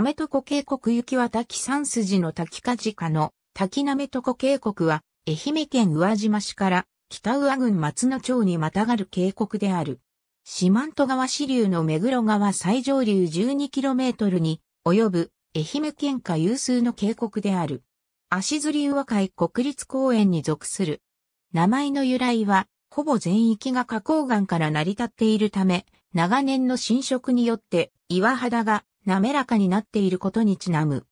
めとこ渓谷行きは滝三筋の滝かじかの滝なめとこ渓谷は愛媛県宇和島市から北宇和郡松野町にまたがる渓谷である。四万十川支流の目黒川最上流 12km に及ぶ愛媛県下有数の渓谷である。足摺宇和海国立公園に属する。名前の由来は、ほぼ全域が花崗岩から成り立っているため、長年の浸食によって岩肌が滑らかになっていることにちなむ。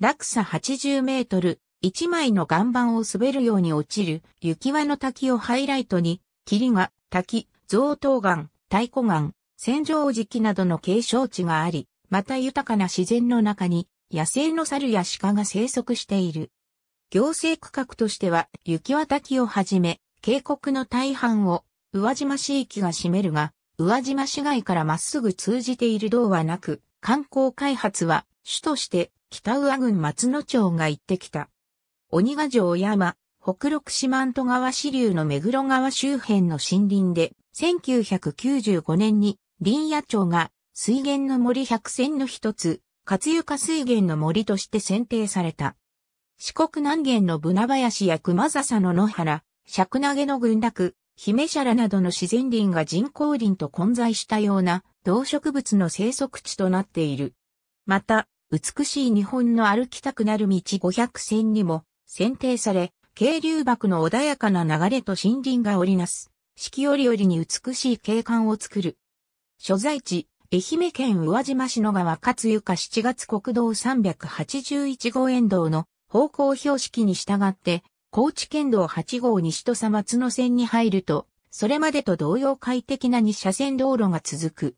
落差80メートル、1枚の岩盤を滑るように落ちる、雪輪の滝をハイライトに、霧が、滝、贈頭岩、太鼓岩、戦場期などの継承地があり、また豊かな自然の中に、野生の猿や鹿が生息している。行政区画としては、雪輪滝をはじめ、渓谷の大半を、宇和島市域が占めるが、宇和島市街からまっすぐ通じている道はなく、観光開発は主として北宇和郡松野町が行ってきた。鬼ヶ城山、北六四万十川支流の目黒川周辺の森林で、1995年に林野町が水源の森百選の一つ、勝床水源の森として選定された。四国南限のブナ林や熊笹の野原、尺投げの群落、姫シャラなどの自然林が人工林と混在したような動植物の生息地となっている。また、美しい日本の歩きたくなる道500線にも選定され、渓流幕の穏やかな流れと森林が織りなす、四季折々に美しい景観を作る。所在地、愛媛県宇和島市野川勝床7月国道381号沿道の方向標識に従って、高知県道8号西土佐松野線に入ると、それまでと同様快適な2車線道路が続く。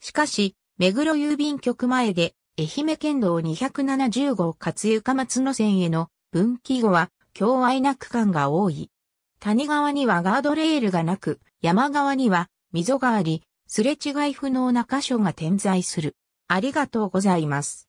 しかし、目黒郵便局前で、愛媛県道270号勝床松野線への分岐後は、境外な区間が多い。谷側にはガードレールがなく、山側には溝があり、すれ違い不能な箇所が点在する。ありがとうございます。